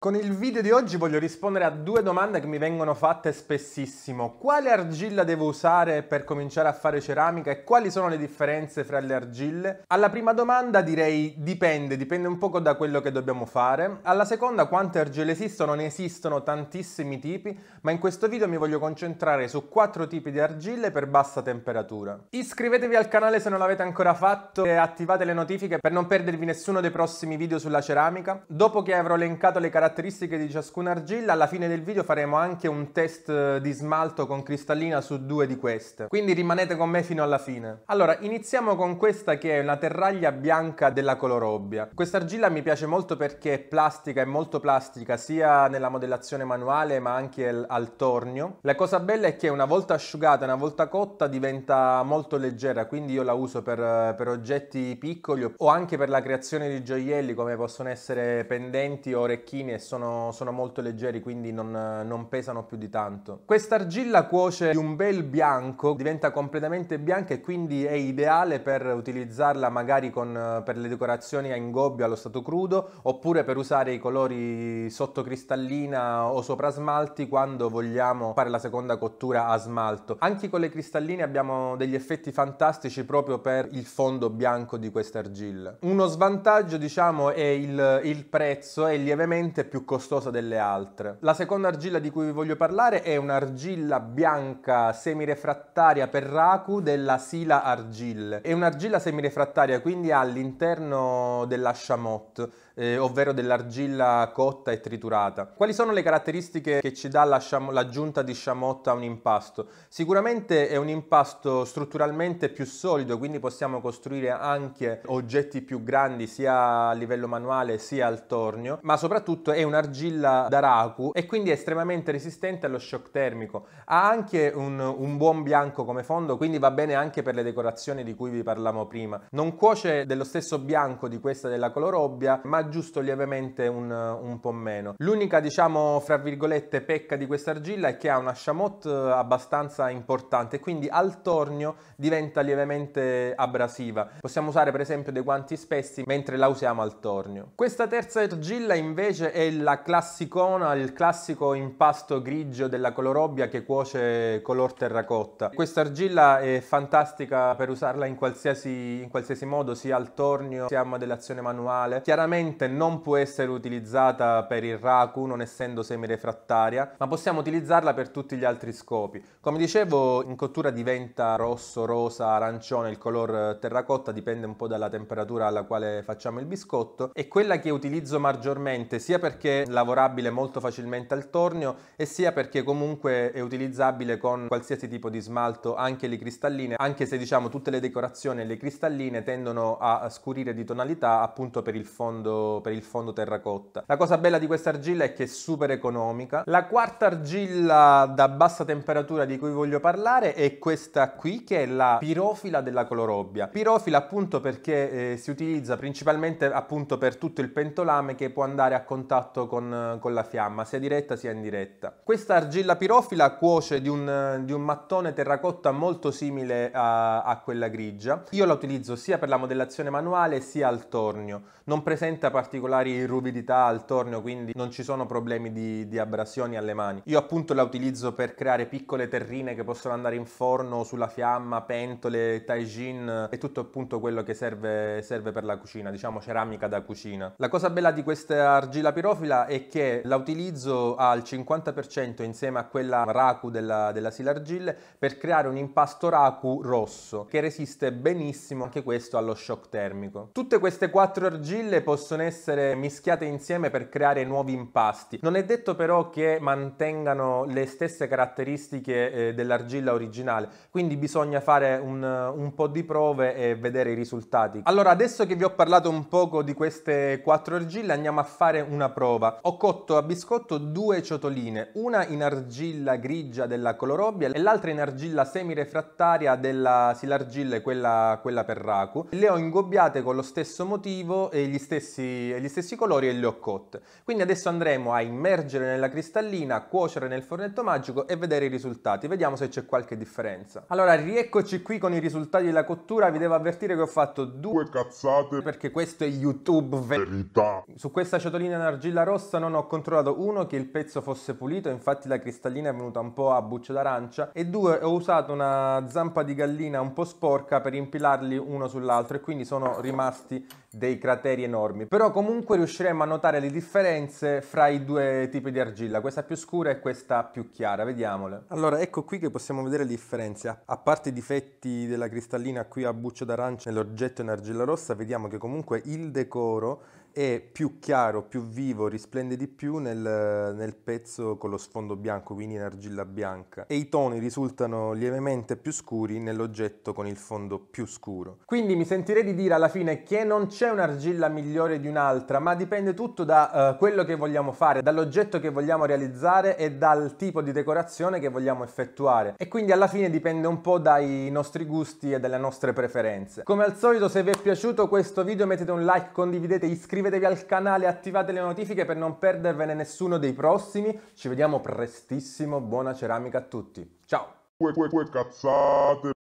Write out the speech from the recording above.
Con il video di oggi voglio rispondere a due domande che mi vengono fatte spessissimo. Quale argilla devo usare per cominciare a fare ceramica e quali sono le differenze fra le argille? Alla prima domanda direi dipende, dipende un poco da quello che dobbiamo fare. Alla seconda quante argille esistono? Ne esistono tantissimi tipi, ma in questo video mi voglio concentrare su quattro tipi di argille per bassa temperatura. Iscrivetevi al canale se non l'avete ancora fatto e attivate le notifiche per non perdervi nessuno dei prossimi video sulla ceramica. Dopo che avrò elencato le caratteristiche caratteristiche di ciascuna argilla, alla fine del video faremo anche un test eh, di smalto con cristallina su due di queste. Quindi rimanete con me fino alla fine. Allora, iniziamo con questa che è una terraglia bianca della Colorobbia. Questa argilla mi piace molto perché è plastica, è molto plastica, sia nella modellazione manuale ma anche al, tornio. La cosa bella è che una volta asciugata, una volta cotta, diventa molto leggera, quindi io la uso per, eh, per oggetti piccoli o anche per la creazione di gioielli come possono essere pendenti o orecchini sono, sono molto leggeri, quindi non, non, pesano più di tanto. Questa argilla cuoce di un bel bianco, diventa completamente bianca e quindi è ideale per utilizzarla magari con, per le decorazioni a ingobbio allo stato crudo oppure per usare i colori sotto cristallina o sopra smalti quando vogliamo fare la seconda cottura a smalto. Anche con le cristalline abbiamo degli effetti fantastici proprio per il fondo bianco di questa argilla. Uno svantaggio diciamo è il, il prezzo, è lievemente più costosa delle altre. La seconda argilla di cui vi voglio parlare è un'argilla bianca semirefrattaria per raku della Sila Argille. È un'argilla semirefrattaria, quindi all'interno della chamotte eh, ovvero dell'argilla cotta e triturata. Quali sono le caratteristiche che ci dà l'aggiunta di sciamotta a un impasto? Sicuramente è un impasto strutturalmente più solido, quindi possiamo costruire anche oggetti più grandi sia a livello manuale sia al tornio, ma soprattutto è un'argilla d'araku e quindi è estremamente resistente allo shock termico. Ha anche un, un buon bianco come fondo, quindi va bene anche per le decorazioni di cui vi parlavo prima. Non cuoce dello stesso bianco di questa della colorobbia, ma giusto lievemente un, un po' meno. L'unica, diciamo, fra virgolette, pecca di questa argilla è che ha una chamotte eh, abbastanza importante, quindi al tornio diventa lievemente abrasiva. Possiamo usare per esempio dei guanti spessi mentre la usiamo al tornio. Questa terza argilla invece è la classicona, il classico impasto grigio della colorobbia che cuoce color terracotta. Questa argilla è fantastica per usarla in qualsiasi, in qualsiasi modo, sia al tornio sia a modellazione manuale. Chiaramente ovviamente non può essere utilizzata per il raku non essendo semirefrattaria, ma possiamo utilizzarla per tutti gli altri scopi. Come dicevo, in cottura diventa rosso, rosa, arancione, il color eh, terracotta dipende un po' dalla temperatura alla quale facciamo il biscotto è quella che utilizzo maggiormente sia perché è lavorabile molto facilmente al tornio e sia perché comunque è utilizzabile con qualsiasi tipo di smalto, anche le cristalline, anche se diciamo tutte le decorazioni e le cristalline tendono a scurire di tonalità appunto per il fondo per il fondo terracotta. La cosa bella di questa argilla è che è super economica. La quarta argilla da bassa temperatura di cui voglio parlare è questa qui che è la pirofila della colorobbia. Pirofila appunto perché eh, si utilizza principalmente appunto per tutto il pentolame che può andare a contatto con, con la fiamma, sia diretta sia indiretta. Questa argilla pirofila cuoce di un, di un mattone terracotta molto simile a, a quella grigia. Io la utilizzo sia per la modellazione manuale sia al tornio. Non presenta particolari ruvidità al torneo, quindi non ci sono problemi di, di abrasioni alle mani. Io appunto la utilizzo per creare piccole terrine che possono andare in forno, sulla fiamma, pentole, taijin e tutto appunto quello che serve, serve per la cucina, diciamo ceramica da cucina. La cosa bella di questa argilla pirofila è che la utilizzo al 50% insieme a quella raku della, della silargille per creare un impasto raku rosso che resiste benissimo anche questo allo shock termico. Tutte queste quattro argille possono possono essere mischiate insieme per creare nuovi impasti. Non è detto però che mantengano le stesse caratteristiche eh, dell'argilla originale, quindi bisogna fare un, un po' di prove e vedere i risultati. Allora, adesso che vi ho parlato un poco di queste quattro argille, andiamo a fare una prova. Ho cotto a biscotto due ciotoline, una in argilla grigia della Colorobbia e l'altra in argilla semirefrattaria della Silargille, quella, quella per Raku. Le ho ingobbiate con lo stesso motivo e gli stessi gli stessi colori e le hot coat. Quindi adesso andremo a immergere nella cristallina, cuocere nel fornetto magico e vedere i risultati. Vediamo se c'è qualche differenza. Allora, rieccoci qui con i risultati della cottura. Vi devo avvertire che ho fatto due cazzate perché questo è YouTube verità. Su questa ciotolina in argilla rossa non ho controllato uno che il pezzo fosse pulito, infatti la cristallina è venuta un po' a buccia d'arancia e due ho usato una zampa di gallina un po' sporca per impilarli uno sull'altro e quindi sono rimasti dei crateri enormi. Però però comunque riusciremo a notare le differenze fra i due tipi di argilla, questa più scura e questa più chiara, vediamole. Allora, ecco qui che possiamo vedere le differenze. A parte i difetti della cristallina qui a buccio d'arancia nell'oggetto in argilla rossa, vediamo che comunque il decoro è più chiaro, più vivo, risplende di più nel, nel pezzo con lo sfondo bianco, quindi in argilla bianca. E i toni risultano lievemente più scuri nell'oggetto con il fondo più scuro. Quindi mi sentirei di dire alla fine che non c'è un'argilla migliore di di un'altra, ma dipende tutto da uh, quello che vogliamo fare, dall'oggetto che vogliamo realizzare e dal tipo di decorazione che vogliamo effettuare. E quindi alla fine dipende un po' dai nostri gusti e dalle nostre preferenze. Come al solito se vi è piaciuto questo video mettete un like, condividete, iscrivetevi al canale, attivate le notifiche per non perdervene nessuno dei prossimi. Ci vediamo prestissimo, buona ceramica a tutti. Ciao! Qué, qué, qué, cazzate!